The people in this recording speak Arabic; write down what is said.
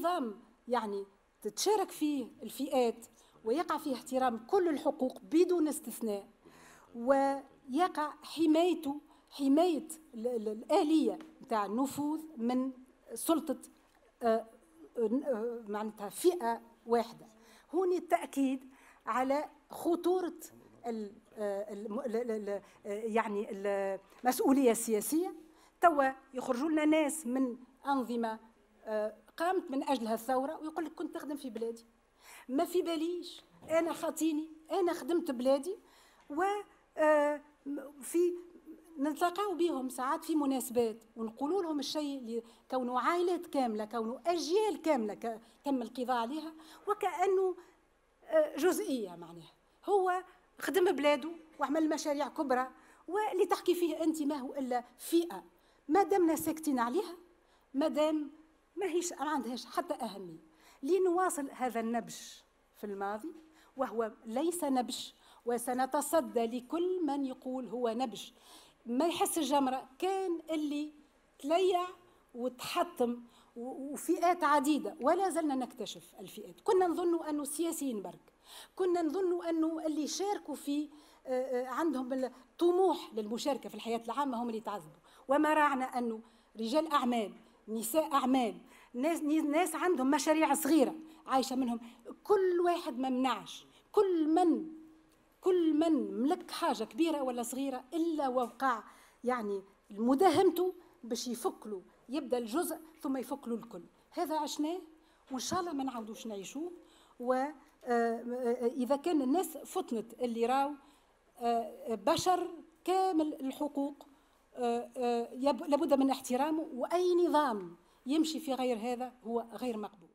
نظام يعني تتشارك فيه الفئات ويقع فيه احترام كل الحقوق بدون استثناء ويقع حمايته حماية الآلية نتاع النفوذ من سلطة آه، آه، معناتها فئة واحدة هوني التأكيد على خطورة آه، يعني المسؤولية السياسية توا يخرجوا لنا ناس من أنظمة آه، قامت من اجلها الثوره ويقول لك كنت نخدم في بلادي ما في باليش انا خاطيني انا خدمت بلادي و آه، في نتلاقاو بهم ساعات في مناسبات ونقولوا لهم الشيء اللي كونوا عائلات كامله كونوا اجيال كامله تم القضاء عليها وكانه آه، جزئيه معناها هو خدم بلاده وعمل مشاريع كبرى واللي تحكي فيه انت ما هو الا فئه ما دامنا ساكتين عليها ما دام ما هيش ما عندهاش حتى أهمية لنواصل هذا النبش في الماضي وهو ليس نبش وسنتصدى لكل من يقول هو نبش ما يحس الجمرة كان اللي تليع وتحطم وفئات عديدة ولا زلنا نكتشف الفئات كنا نظن أنه سياسيين برك كنا نظن أنه اللي شاركوا في آه، آه، عندهم الطموح للمشاركة في الحياة العامة هم اللي تعذبوا وما راعنا أنه رجال أعمال نساء أعمال ناس, ناس عندهم مشاريع صغيرة عايشة منهم كل واحد ما منعش كل من كل من ملك حاجة كبيرة ولا صغيرة إلا وقع يعني مداهمته باش يفكلوا يبدا الجزء ثم يفكلوا الكل هذا عشناه وان شاء الله ما نعاودوش نعيشوه و آه، آه، اذا كان الناس فطنت اللي راو آه، بشر كامل الحقوق آه، آه، لابد من احترامه واي نظام يمشي في غير هذا هو غير مقبول